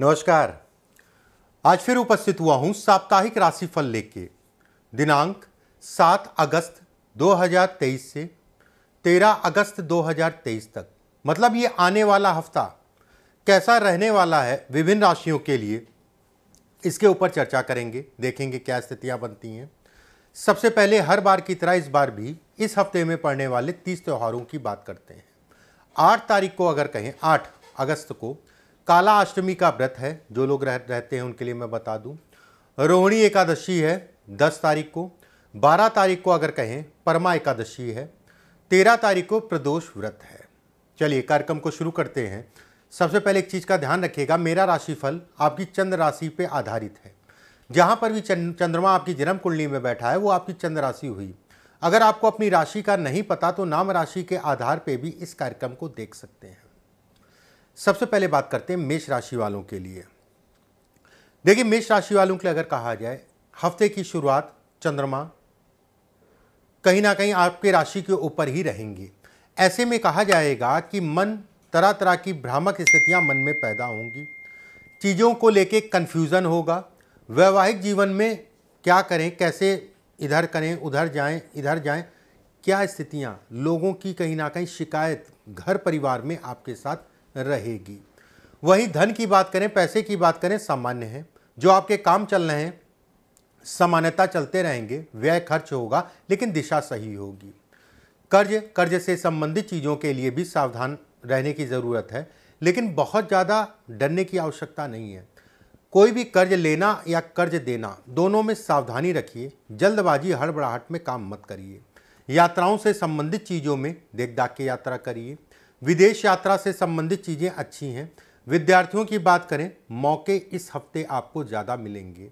नमस्कार आज फिर उपस्थित हुआ हूं साप्ताहिक राशिफल लेके दिनांक 7 अगस्त 2023 से 13 अगस्त 2023 तक मतलब ये आने वाला हफ्ता कैसा रहने वाला है विभिन्न राशियों के लिए इसके ऊपर चर्चा करेंगे देखेंगे क्या स्थितियां बनती हैं सबसे पहले हर बार की तरह इस बार भी इस हफ्ते में पड़ने वाले तीस त्योहारों की बात करते हैं आठ तारीख को अगर कहें आठ अगस्त को काला अष्टमी का व्रत है जो लोग रह, रहते हैं उनके लिए मैं बता दूं रोहिणी एकादशी है दस तारीख को बारह तारीख को अगर कहें परमा एकादशी है तेरह तारीख को प्रदोष व्रत है चलिए कार्यक्रम को शुरू करते हैं सबसे पहले एक चीज़ का ध्यान रखिएगा मेरा राशिफल आपकी चंद्र राशि पर आधारित है जहाँ पर भी चंद्रमा आपकी जन्म कुंडली में बैठा है वो आपकी चंद्र राशि हुई अगर आपको अपनी राशि का नहीं पता तो नाम राशि के आधार पर भी इस कार्यक्रम को देख सकते हैं सबसे पहले बात करते हैं मेष राशि वालों के लिए देखिए मेष राशि वालों के लिए अगर कहा जाए हफ्ते की शुरुआत चंद्रमा कहीं ना कहीं आपके राशि के ऊपर ही रहेंगी ऐसे में कहा जाएगा कि मन तरह तरह की भ्रामक स्थितियां मन में पैदा होंगी चीज़ों को लेके कन्फ्यूज़न होगा वैवाहिक जीवन में क्या करें कैसे इधर करें उधर जाएं इधर जाएं क्या स्थितियां लोगों की कहीं ना कहीं शिकायत घर परिवार में आपके साथ रहेगी वही धन की बात करें पैसे की बात करें सामान्य है जो आपके काम चल रहे हैं सामान्यता चलते रहेंगे व्यय खर्च होगा लेकिन दिशा सही होगी कर्ज कर्ज से संबंधित चीज़ों के लिए भी सावधान रहने की ज़रूरत है लेकिन बहुत ज़्यादा डरने की आवश्यकता नहीं है कोई भी कर्ज लेना या कर्ज देना दोनों में सावधानी रखिए जल्दबाजी हड़बड़ाहट में काम मत करिए यात्राओं से संबंधित चीज़ों में देख दाग के यात्रा करिए विदेश यात्रा से संबंधित चीज़ें अच्छी हैं विद्यार्थियों की बात करें मौके इस हफ्ते आपको ज़्यादा मिलेंगे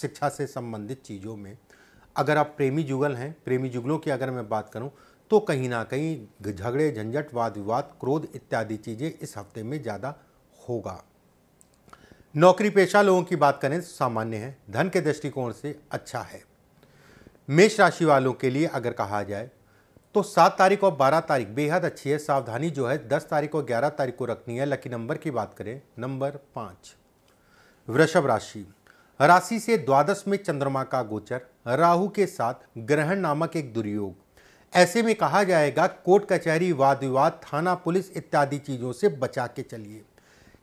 शिक्षा से संबंधित चीज़ों में अगर आप प्रेमी जुगल हैं प्रेमी जुगलों की अगर मैं बात करूं तो कहीं ना कहीं झगड़े झंझट वाद विवाद क्रोध इत्यादि चीज़ें इस हफ्ते में ज़्यादा होगा नौकरी पेशा लोगों की बात करें सामान्य है धन के दृष्टिकोण से अच्छा है मेष राशि वालों के लिए अगर कहा जाए तो सात तारीख और बारह तारीख बेहद अच्छी है सावधानी जो है दस तारीख और ग्यारह तारीख को रखनी है लकी नंबर की बात करें नंबर पाँच वृषभ राशि राशि से द्वादश में चंद्रमा का गोचर राहु के साथ ग्रहण नामक एक दुर्योग ऐसे में कहा जाएगा कोर्ट कचहरी वाद विवाद थाना पुलिस इत्यादि चीज़ों से बचा के चलिए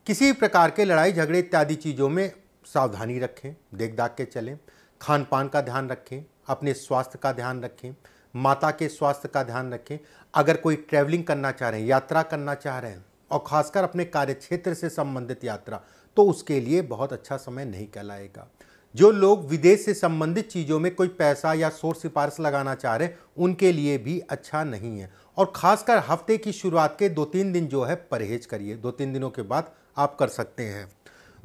किसी प्रकार के लड़ाई झगड़े इत्यादि चीज़ों में सावधानी रखें देख दाख के चलें खान पान का ध्यान रखें अपने स्वास्थ्य का ध्यान रखें माता के स्वास्थ्य का ध्यान रखें अगर कोई ट्रैवलिंग करना चाह रहे हैं यात्रा करना चाह रहे हैं और ख़ासकर अपने कार्यक्षेत्र से संबंधित यात्रा तो उसके लिए बहुत अच्छा समय नहीं कहलाएगा जो लोग विदेश से संबंधित चीज़ों में कोई पैसा या सोर्स सिफारिश लगाना चाह रहे हैं उनके लिए भी अच्छा नहीं है और ख़ासकर हफ्ते की शुरुआत के दो तीन दिन जो है परहेज करिए दो तीन दिनों के बाद आप कर सकते हैं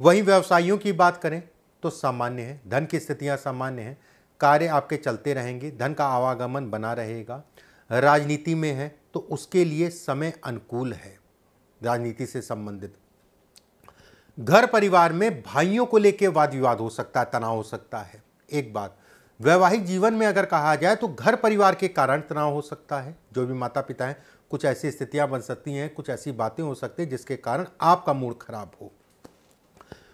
वहीं व्यवसायियों की बात करें तो सामान्य है धन की स्थितियाँ सामान्य हैं कार्य आपके चलते रहेंगे धन का आवागमन बना रहेगा राजनीति में है तो उसके लिए समय अनुकूल है राजनीति से संबंधित घर परिवार में भाइयों को लेकर वाद विवाद हो सकता है तनाव हो सकता है एक बात वैवाहिक जीवन में अगर कहा जाए तो घर परिवार के कारण तनाव हो सकता है जो भी माता पिता हैं कुछ ऐसी स्थितियां बन सकती हैं कुछ ऐसी बातें हो सकती हैं जिसके कारण आपका मूड खराब हो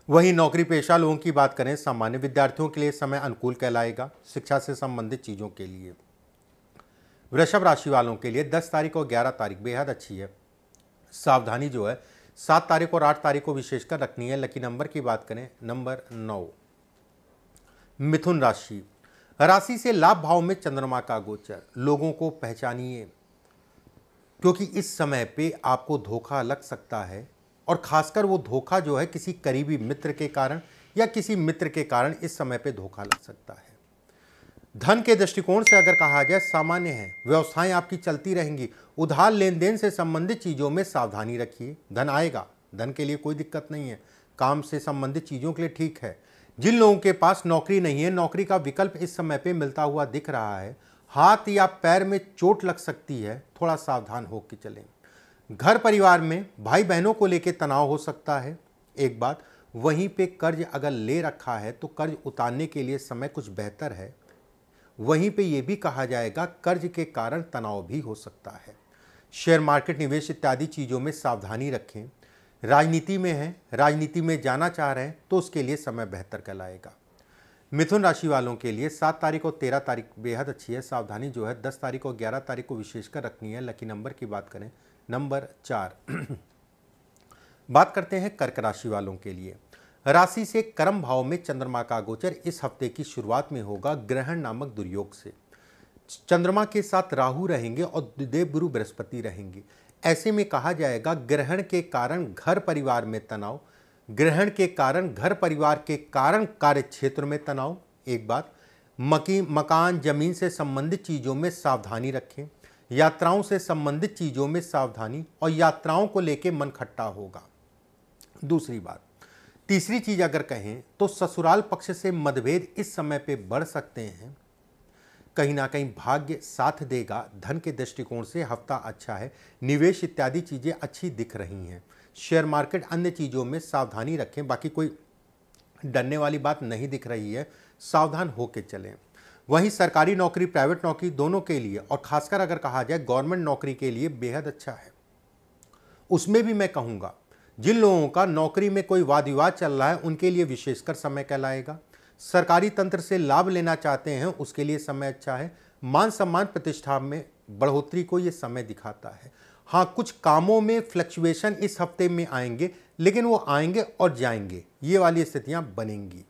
वहीं नौकरी पेशा लोगों की बात करें सामान्य विद्यार्थियों के लिए समय अनुकूल कहलाएगा शिक्षा से संबंधित चीज़ों के लिए वृषभ राशि वालों के लिए दस तारीख और ग्यारह तारीख बेहद अच्छी है सावधानी जो है सात तारीख और आठ तारीख को विशेषकर रखनी है लकी नंबर की बात करें नंबर नौ मिथुन राशि राशि से लाभ भाव में चंद्रमा का गोचर लोगों को पहचानिए क्योंकि इस समय पे आपको धोखा लग सकता है और खासकर वो धोखा जो है किसी करीबी मित्र के कारण या किसी मित्र के कारण इस समय पे धोखा लग सकता है धन के दृष्टिकोण से अगर कहा जाए सामान्य है व्यवसायें आपकी चलती रहेंगी उधार लेन देन से संबंधित चीज़ों में सावधानी रखिए धन आएगा धन के लिए कोई दिक्कत नहीं है काम से संबंधित चीज़ों के लिए ठीक है जिन लोगों के पास नौकरी नहीं है नौकरी का विकल्प इस समय पर मिलता हुआ दिख रहा है हाथ या पैर में चोट लग सकती है थोड़ा सावधान होकर चलेंगे घर परिवार में भाई बहनों को लेकर तनाव हो सकता है एक बात वहीं पे कर्ज अगर ले रखा है तो कर्ज उतारने के लिए समय कुछ बेहतर है वहीं पे ये भी कहा जाएगा कर्ज के कारण तनाव भी हो सकता है शेयर मार्केट निवेश इत्यादि चीज़ों में सावधानी रखें राजनीति में हैं राजनीति में जाना चाह रहे हैं तो उसके लिए समय बेहतर कहलाएगा मिथुन राशि वालों के लिए सात तारीख और तेरह तारीख बेहद अच्छी है सावधानी जो है दस तारीख और ग्यारह तारीख को विशेषकर रखनी है लकी नंबर की बात करें नंबर चार बात करते हैं कर्क राशि वालों के लिए राशि से कर्म भाव में चंद्रमा का गोचर इस हफ्ते की शुरुआत में होगा ग्रहण नामक दुर्योग से चंद्रमा के साथ राहु रहेंगे और देवगुरु बृहस्पति रहेंगे ऐसे में कहा जाएगा ग्रहण के कारण घर परिवार में तनाव ग्रहण के कारण घर परिवार के कारण कार्य क्षेत्र में तनाव एक बात मकी मकान जमीन से संबंधित चीज़ों में सावधानी रखें यात्राओं से संबंधित चीज़ों में सावधानी और यात्राओं को लेकर मन खट्टा होगा दूसरी बात तीसरी चीज़ अगर कहें तो ससुराल पक्ष से मतभेद इस समय पे बढ़ सकते हैं कहीं ना कहीं भाग्य साथ देगा धन के दृष्टिकोण से हफ्ता अच्छा है निवेश इत्यादि चीज़ें अच्छी दिख रही हैं शेयर मार्केट अन्य चीज़ों में सावधानी रखें बाकी कोई डरने वाली बात नहीं दिख रही है सावधान होकर चलें वहीं सरकारी नौकरी प्राइवेट नौकरी दोनों के लिए और खासकर अगर कहा जाए गवर्नमेंट नौकरी के लिए बेहद अच्छा है उसमें भी मैं कहूँगा जिन लोगों का नौकरी में कोई वाद विवाद चल रहा है उनके लिए विशेषकर समय कहलाएगा सरकारी तंत्र से लाभ लेना चाहते हैं उसके लिए समय अच्छा है मान सम्मान प्रतिष्ठा में बढ़ोतरी को ये समय दिखाता है हाँ कुछ कामों में फ्लक्चुएशन इस हफ्ते में आएंगे लेकिन वो आएंगे और जाएंगे ये वाली स्थितियाँ बनेंगी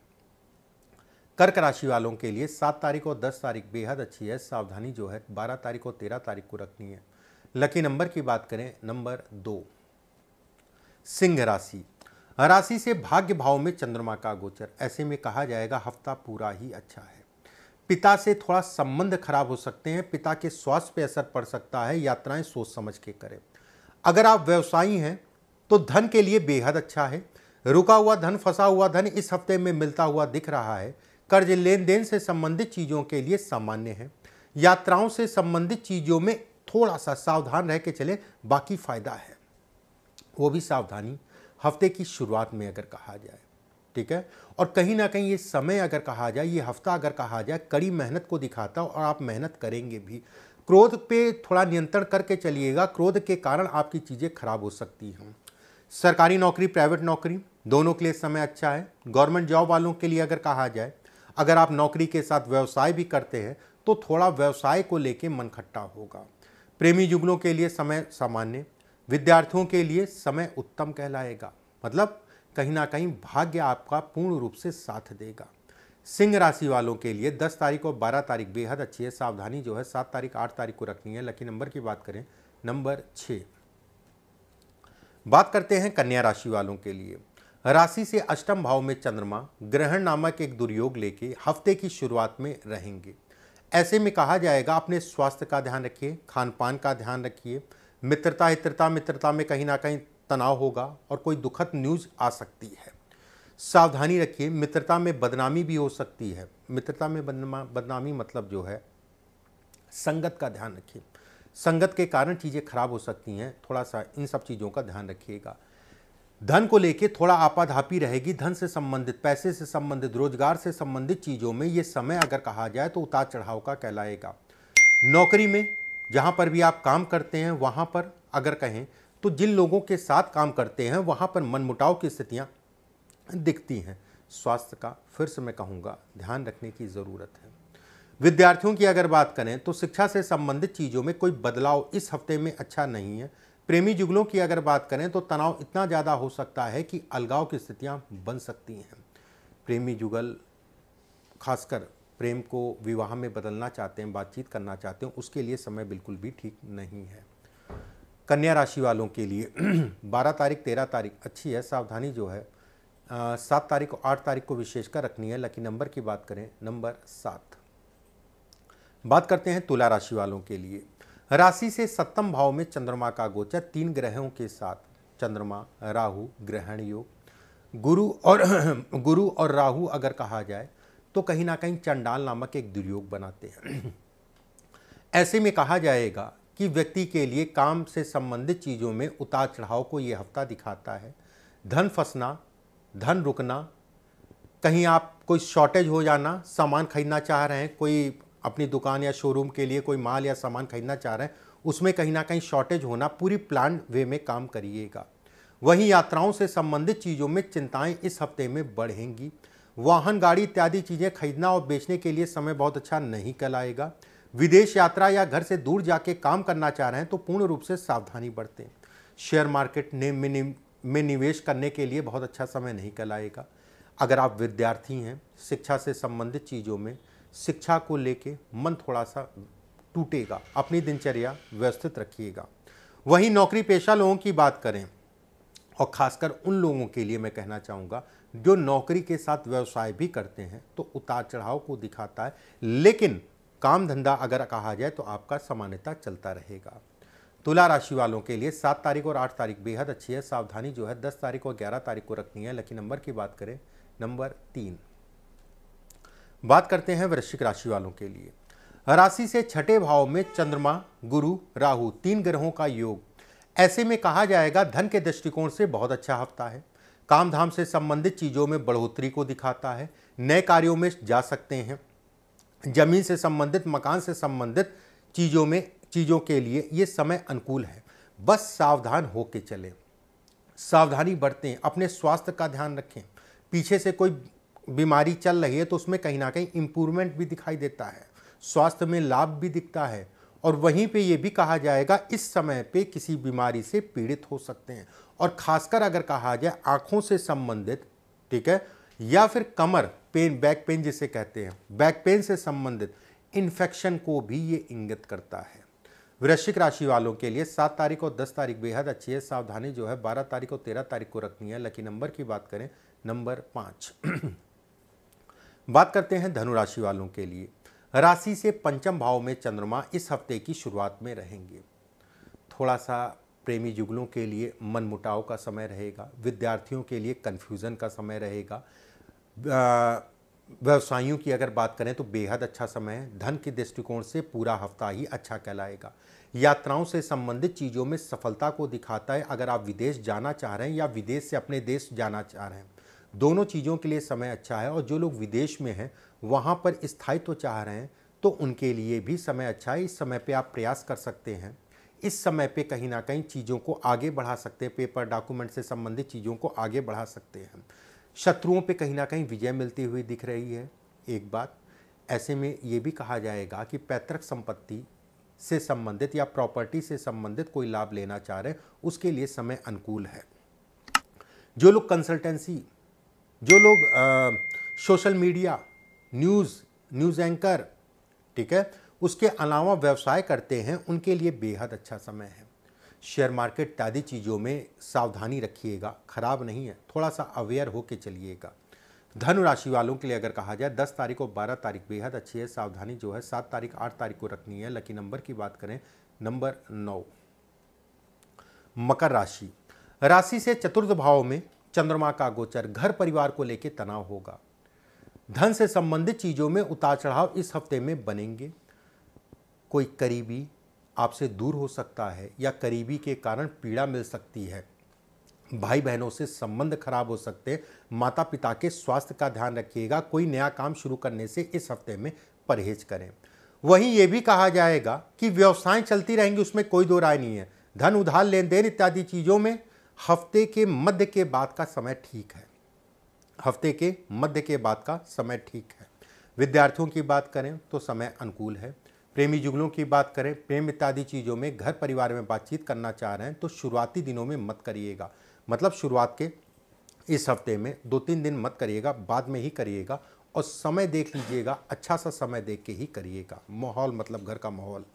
कर्क राशि वालों के लिए सात तारीख और दस तारीख बेहद अच्छी है सावधानी जो है बारह तारीख और तेरह तारीख को रखनी है लकी नंबर की बात करें नंबर दो सिंह राशि राशि से भाग्य भाव में चंद्रमा का गोचर ऐसे में कहा जाएगा हफ्ता पूरा ही अच्छा है पिता से थोड़ा संबंध खराब हो सकते हैं पिता के स्वास्थ्य पर असर पड़ सकता है यात्राएं सोच समझ के करें अगर आप व्यवसायी हैं तो धन के लिए बेहद अच्छा है रुका हुआ धन फंसा हुआ धन इस हफ्ते में मिलता हुआ दिख रहा है कर्ज लेन देन से संबंधित चीज़ों के लिए सामान्य है यात्राओं से संबंधित चीज़ों में थोड़ा सा सावधान रह के चले बाकी फ़ायदा है वो भी सावधानी हफ्ते की शुरुआत में अगर कहा जाए ठीक है और कहीं ना कहीं ये समय अगर कहा जाए ये हफ्ता अगर कहा जाए कड़ी मेहनत को दिखाता और आप मेहनत करेंगे भी क्रोध पे थोड़ा नियंत्रण करके चलिएगा क्रोध के कारण आपकी चीज़ें खराब हो सकती हैं सरकारी नौकरी प्राइवेट नौकरी दोनों के लिए समय अच्छा है गवर्नमेंट जॉब वालों के लिए अगर कहा जाए अगर आप नौकरी के साथ व्यवसाय भी करते हैं तो थोड़ा व्यवसाय को लेके खट्टा होगा प्रेमी युगलों के लिए समय सामान्य विद्यार्थियों के लिए समय उत्तम कहलाएगा मतलब कहीं ना कहीं भाग्य आपका पूर्ण रूप से साथ देगा सिंह राशि वालों के लिए 10 तारीख और 12 तारीख बेहद अच्छी है सावधानी जो है 7 तारीख 8 तारीख को रखनी है लकी नंबर की बात करें नंबर छ बात करते हैं कन्या राशि वालों के लिए राशि से अष्टम भाव में चंद्रमा ग्रहण नामक एक दुर्योग लेके हफ्ते की शुरुआत में रहेंगे ऐसे में कहा जाएगा अपने स्वास्थ्य का ध्यान रखिए खान पान का ध्यान रखिए मित्रता हित्रता मित्रता में कहीं ना कहीं तनाव होगा और कोई दुखद न्यूज़ आ सकती है सावधानी रखिए मित्रता में बदनामी भी हो सकती है मित्रता में बदनामी मतलब जो है संगत का ध्यान रखिए संगत के कारण चीज़ें खराब हो सकती हैं थोड़ा सा इन सब चीज़ों का ध्यान रखिएगा धन को लेके थोड़ा आपाधापी रहेगी धन से संबंधित पैसे से संबंधित रोजगार से संबंधित चीज़ों में ये समय अगर कहा जाए तो उतार चढ़ाव का कहलाएगा नौकरी में जहां पर भी आप काम करते हैं वहां पर अगर कहें तो जिन लोगों के साथ काम करते हैं वहां पर मनमुटाव की स्थितियां दिखती हैं स्वास्थ्य का फिर से मैं कहूँगा ध्यान रखने की ज़रूरत है विद्यार्थियों की अगर बात करें तो शिक्षा से संबंधित चीज़ों में कोई बदलाव इस हफ्ते में अच्छा नहीं है प्रेमी जुगलों की अगर बात करें तो तनाव इतना ज़्यादा हो सकता है कि अलगाव की स्थितियाँ बन सकती हैं प्रेमी जुगल खासकर प्रेम को विवाह में बदलना चाहते हैं बातचीत करना चाहते हैं उसके लिए समय बिल्कुल भी ठीक नहीं है कन्या राशि वालों के लिए 12 तारीख 13 तारीख अच्छी है सावधानी जो है सात तारीख और आठ तारीख को विशेषकर रखनी है लकी नंबर की बात करें नंबर सात बात करते हैं तुला राशि वालों के लिए राशि से सप्तम भाव में चंद्रमा का गोचर तीन ग्रहों के साथ चंद्रमा राहु ग्रहण योग गुरु और गुरु और राहु अगर कहा जाए तो कहीं ना कहीं चंडाल नामक एक दुर्योग बनाते हैं ऐसे में कहा जाएगा कि व्यक्ति के लिए काम से संबंधित चीज़ों में उतार चढ़ाव को ये हफ्ता दिखाता है धन फंसना धन रुकना कहीं आप कोई शॉर्टेज हो जाना सामान खरीदना चाह रहे हैं कोई अपनी दुकान या शोरूम के लिए कोई माल या सामान खरीदना चाह रहे हैं उसमें कहीं ना कहीं शॉर्टेज होना पूरी प्लान वे में काम करिएगा वहीं यात्राओं से संबंधित चीज़ों में चिंताएं इस हफ्ते में बढ़ेंगी वाहन गाड़ी इत्यादि चीज़ें खरीदना और बेचने के लिए समय बहुत अच्छा नहीं कल आएगा विदेश यात्रा या घर से दूर जाके काम करना चाह रहे हैं तो पूर्ण रूप से सावधानी बरतें शेयर मार्केट ने में निवेश करने के लिए बहुत अच्छा समय नहीं कल आएगा अगर आप विद्यार्थी हैं शिक्षा से संबंधित चीज़ों में शिक्षा को लेके मन थोड़ा सा टूटेगा अपनी दिनचर्या व्यवस्थित रखिएगा वहीं नौकरी पेशा लोगों की बात करें और खासकर उन लोगों के लिए मैं कहना चाहूँगा जो नौकरी के साथ व्यवसाय भी करते हैं तो उतार चढ़ाव को दिखाता है लेकिन काम धंधा अगर कहा जाए तो आपका सामान्यता चलता रहेगा तुला राशि वालों के लिए सात तारीख और आठ तारीख बेहद अच्छी है सावधानी जो है दस तारीख और ग्यारह तारीख को रखनी है लकी नंबर की बात करें नंबर तीन बात करते हैं वृश्चिक राशि वालों के लिए राशि से छठे भाव में चंद्रमा गुरु राहु तीन ग्रहों का योग ऐसे में कहा जाएगा धन के दृष्टिकोण से बहुत अच्छा हफ्ता है काम धाम से संबंधित चीज़ों में बढ़ोतरी को दिखाता है नए कार्यों में जा सकते हैं जमीन से संबंधित मकान से संबंधित चीज़ों में चीज़ों के लिए ये समय अनुकूल है बस सावधान होके चलें सावधानी बरतें अपने स्वास्थ्य का ध्यान रखें पीछे से कोई बीमारी चल रही है तो उसमें कहीं ना कहीं इम्प्रूवमेंट भी दिखाई देता है स्वास्थ्य में लाभ भी दिखता है और वहीं पे ये भी कहा जाएगा इस समय पे किसी बीमारी से पीड़ित हो सकते हैं और खासकर अगर कहा जाए आँखों से संबंधित ठीक है या फिर कमर पेन बैक पेन जिसे कहते हैं बैक पेन से संबंधित इन्फेक्शन को भी ये इंगित करता है वृश्चिक राशि वालों के लिए सात तारीख और दस तारीख बेहद अच्छी है सावधानी जो है बारह तारीख और तेरह तारीख को रखनी है लकी नंबर की बात करें नंबर पाँच बात करते हैं धनुराशि वालों के लिए राशि से पंचम भाव में चंद्रमा इस हफ्ते की शुरुआत में रहेंगे थोड़ा सा प्रेमी जुगलों के लिए मनमुटाव का समय रहेगा विद्यार्थियों के लिए कन्फ्यूज़न का समय रहेगा व्यवसायियों की अगर बात करें तो बेहद अच्छा समय है धन के दृष्टिकोण से पूरा हफ्ता ही अच्छा कहलाएगा यात्राओं से संबंधित चीज़ों में सफलता को दिखाता है अगर आप विदेश जाना चाह रहे हैं या विदेश से अपने देश जाना चाह रहे हैं दोनों चीज़ों के लिए समय अच्छा है और जो लोग विदेश में हैं वहाँ पर स्थायित्व तो चाह रहे हैं तो उनके लिए भी समय अच्छा है इस समय पे आप प्रयास कर सकते हैं इस समय पे कहीं ना कहीं चीज़ों को आगे बढ़ा सकते हैं पेपर डॉक्यूमेंट से संबंधित चीज़ों को आगे बढ़ा सकते हैं शत्रुओं पे कहीं ना कहीं विजय मिलती हुई दिख रही है एक बात ऐसे में ये भी कहा जाएगा कि पैतृक संपत्ति से संबंधित या प्रॉपर्टी से संबंधित कोई लाभ लेना चाह रहे हैं उसके लिए समय अनुकूल है जो लोग कंसल्टेंसी जो लोग social media news news anchor ठीक है उसके अलावा व्यवसाय करते हैं उनके लिए बेहद अच्छा समय है शेयर मार्केट इत्यादि चीज़ों में सावधानी रखिएगा खराब नहीं है थोड़ा सा अवेयर होके चलिएगा धनु राशि वालों के लिए अगर कहा जाए 10 तारीख और 12 तारीख बेहद अच्छी है सावधानी जो है 7 तारीख 8 तारीख को रखनी है लकी नंबर की बात करें नंबर नौ मकर राशि राशि से चतुर्थ भाव में चंद्रमा का गोचर घर परिवार को लेकर तनाव होगा धन से संबंधित चीज़ों में उतार चढ़ाव इस हफ्ते में बनेंगे कोई करीबी आपसे दूर हो सकता है या करीबी के कारण पीड़ा मिल सकती है भाई बहनों से संबंध खराब हो सकते हैं माता पिता के स्वास्थ्य का ध्यान रखिएगा कोई नया काम शुरू करने से इस हफ्ते में परहेज करें वहीं ये भी कहा जाएगा कि व्यवसाय चलती रहेंगी उसमें कोई दो राय नहीं है धन उधार लेन देन इत्यादि चीज़ों में हफ्ते के मध्य के बाद का समय ठीक है हफ्ते के मध्य के बाद का समय ठीक है विद्यार्थियों की बात करें तो समय अनुकूल है प्रेमी जुगलों की बात करें प्रेम इत्यादि चीज़ों में घर परिवार में बातचीत करना चाह रहे हैं तो शुरुआती दिनों में मत करिएगा मतलब शुरुआत के इस हफ्ते में दो तीन दिन मत करिएगा बाद में ही करिएगा और समय देख लीजिएगा अच्छा सा समय देख के ही करिएगा माहौल मतलब घर का माहौल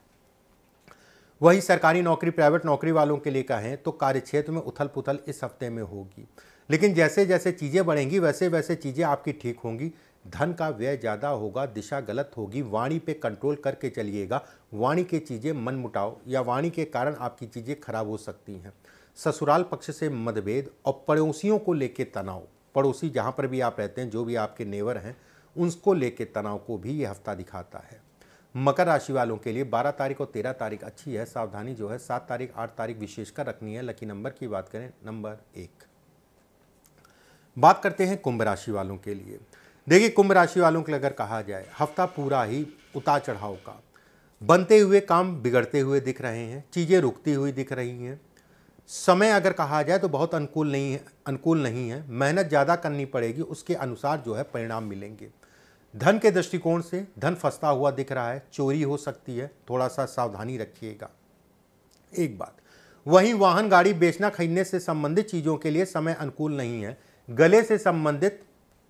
वही सरकारी नौकरी प्राइवेट नौकरी वालों के लिए कहें तो कार्य क्षेत्र में उथल पुथल इस हफ्ते में होगी लेकिन जैसे जैसे चीज़ें बढ़ेंगी वैसे वैसे चीज़ें आपकी ठीक होंगी धन का व्यय ज़्यादा होगा दिशा गलत होगी वाणी पे कंट्रोल करके चलिएगा वाणी के चीज़ें मन मुटाओ या वाणी के कारण आपकी चीज़ें खराब हो सकती हैं ससुराल पक्ष से मतभेद और पड़ोसियों को लेके तनाव पड़ोसी जहाँ पर भी आप रहते हैं जो भी आपके नेवर हैं उनको लेके तनाव को भी ये हफ्ता दिखाता है मकर राशि वालों के लिए 12 तारीख और 13 तारीख अच्छी है सावधानी जो है 7 तारीख 8 तारीख विशेषकर रखनी है लकी नंबर की बात करें नंबर एक बात करते हैं कुंभ राशि वालों के लिए देखिए कुंभ राशि वालों के लिए अगर कहा जाए हफ्ता पूरा ही उतार चढ़ाव का बनते हुए काम बिगड़ते हुए दिख रहे हैं चीज़ें रुकती हुई दिख रही हैं समय अगर कहा जाए तो बहुत अनुकूल नहीं है अनुकूल नहीं है मेहनत ज़्यादा करनी पड़ेगी उसके अनुसार जो है परिणाम मिलेंगे धन के दृष्टिकोण से धन फंसता हुआ दिख रहा है चोरी हो सकती है थोड़ा सा सावधानी रखिएगा एक बात वहीं वाहन गाड़ी बेचना खरीदने से संबंधित चीज़ों के लिए समय अनुकूल नहीं है गले से संबंधित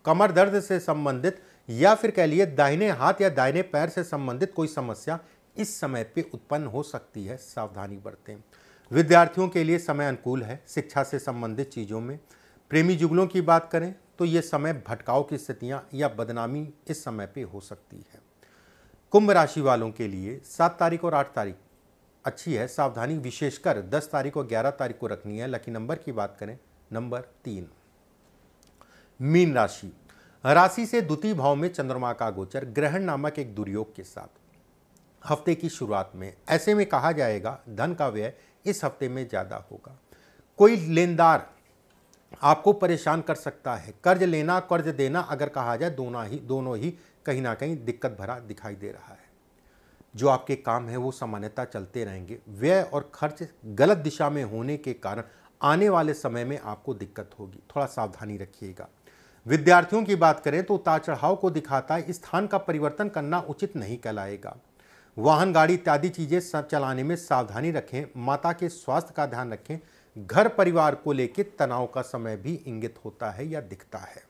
कमर दर्द से संबंधित या फिर कह लिए दाहिने हाथ या दाहिने पैर से संबंधित कोई समस्या इस समय पे उत्पन्न हो सकती है सावधानी बरतें विद्यार्थियों के लिए समय अनुकूल है शिक्षा से संबंधित चीज़ों में प्रेमी जुगलों की बात करें तो ये समय भटकाव की स्थितियां या बदनामी इस समय पे हो सकती है कुंभ राशि वालों के लिए सात तारीख और आठ तारीख अच्छी है सावधानी विशेषकर दस तारीख और ग्यारह तारीख को रखनी है लकी नंबर की बात करें नंबर तीन मीन राशि राशि से द्वितीय भाव में चंद्रमा का गोचर ग्रहण नामक एक दुर्योग के साथ हफ्ते की शुरुआत में ऐसे में कहा जाएगा धन का व्यय इस हफ्ते में ज़्यादा होगा कोई लेनदार आपको परेशान कर सकता है कर्ज लेना कर्ज देना अगर कहा जाए दोनों ही दोनों ही कहीं ना कहीं दिक्कत भरा दिखाई दे रहा है जो आपके काम है वो सामान्यता चलते रहेंगे व्यय और खर्च गलत दिशा में होने के कारण आने वाले समय में आपको दिक्कत होगी थोड़ा सावधानी रखिएगा विद्यार्थियों की बात करें तो उतार चढ़ाव को दिखाता है स्थान का परिवर्तन करना उचित नहीं कहलाएगा वाहन गाड़ी इत्यादि चीज़ें चलाने में सावधानी रखें माता के स्वास्थ्य का ध्यान रखें घर परिवार को लेकर तनाव का समय भी इंगित होता है या दिखता है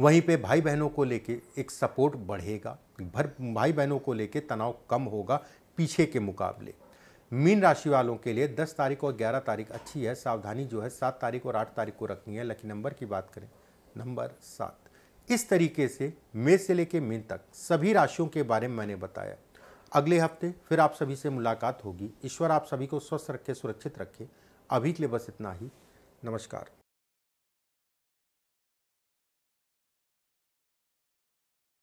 वहीं पे भाई बहनों को लेके एक सपोर्ट बढ़ेगा भर भाई बहनों को लेके तनाव कम होगा पीछे के मुकाबले मीन राशि वालों के लिए 10 तारीख और 11 तारीख अच्छी है सावधानी जो है 7 तारीख और 8 तारीख को रखनी है लकी नंबर की बात करें नंबर सात इस तरीके से मे से लेके मीन तक सभी राशियों के बारे में मैंने बताया अगले हफ्ते फिर आप सभी से मुलाकात होगी ईश्वर आप सभी को स्वस्थ रखे सुरक्षित रखें अभी के लिए बस इतना ही नमस्कार